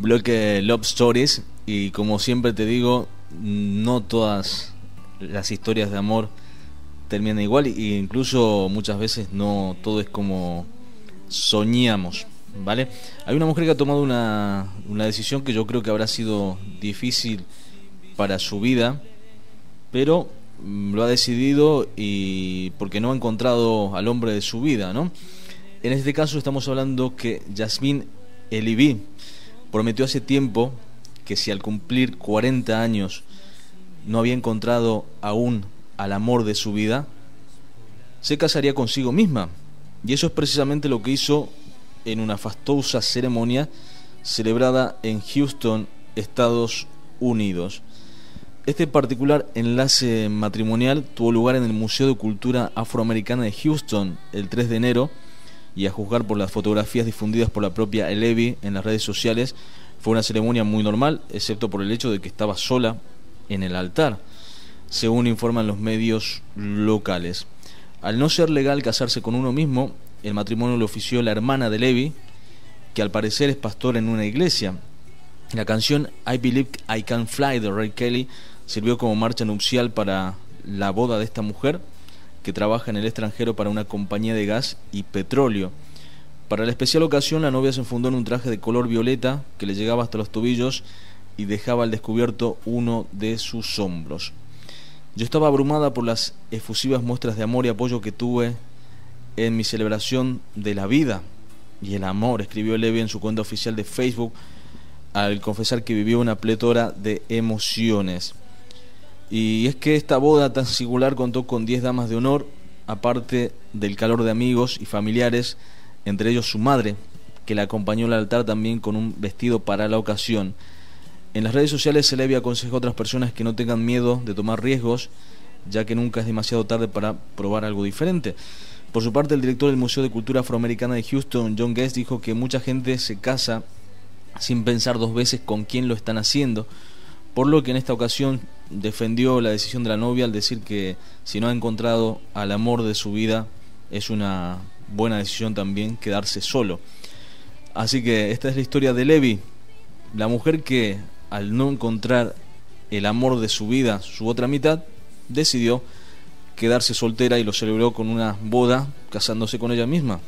bloque Love Stories y como siempre te digo, no todas las historias de amor terminan igual e incluso muchas veces no todo es como soñamos, ¿vale? Hay una mujer que ha tomado una, decisión que yo creo que habrá sido difícil para su vida, pero lo ha decidido y porque no ha encontrado al hombre de su vida, ¿no? En este caso estamos hablando que Jasmine Elibi, prometió hace tiempo que si al cumplir 40 años no había encontrado aún al amor de su vida, se casaría consigo misma. Y eso es precisamente lo que hizo en una fastuosa ceremonia celebrada en Houston, Estados Unidos. Este particular enlace matrimonial tuvo lugar en el Museo de Cultura Afroamericana de Houston el 3 de enero y a juzgar por las fotografías difundidas por la propia Elevi en las redes sociales, fue una ceremonia muy normal, excepto por el hecho de que estaba sola en el altar, según informan los medios locales. Al no ser legal casarse con uno mismo, el matrimonio lo ofició la hermana de Levy, que al parecer es pastor en una iglesia. La canción I Believe I Can Fly de Ray Kelly sirvió como marcha nupcial para la boda de esta mujer que trabaja en el extranjero para una compañía de gas y petróleo. Para la especial ocasión, la novia se enfundó en un traje de color violeta que le llegaba hasta los tobillos y dejaba al descubierto uno de sus hombros. Yo estaba abrumada por las efusivas muestras de amor y apoyo que tuve en mi celebración de la vida y el amor, escribió Levy en su cuenta oficial de Facebook al confesar que vivió una pletora de emociones. Y es que esta boda tan singular contó con 10 damas de honor, aparte del calor de amigos y familiares, entre ellos su madre, que la acompañó al altar también con un vestido para la ocasión. En las redes sociales se le aconseja a otras personas que no tengan miedo de tomar riesgos, ya que nunca es demasiado tarde para probar algo diferente. Por su parte, el director del Museo de Cultura Afroamericana de Houston, John Guest, dijo que mucha gente se casa sin pensar dos veces con quién lo están haciendo, por lo que en esta ocasión defendió la decisión de la novia al decir que si no ha encontrado al amor de su vida, es una buena decisión también quedarse solo. Así que esta es la historia de Levi, la mujer que al no encontrar el amor de su vida, su otra mitad, decidió quedarse soltera y lo celebró con una boda casándose con ella misma.